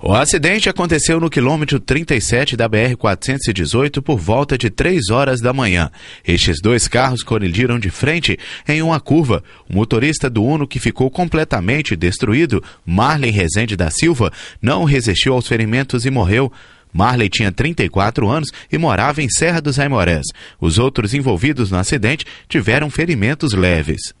O acidente aconteceu no quilômetro 37 da BR-418 por volta de 3 horas da manhã. Estes dois carros colidiram de frente em uma curva. O motorista do Uno, que ficou completamente destruído, Marlen Rezende da Silva, não resistiu aos ferimentos e morreu. Marley tinha 34 anos e morava em Serra dos Aimorés. Os outros envolvidos no acidente tiveram ferimentos leves.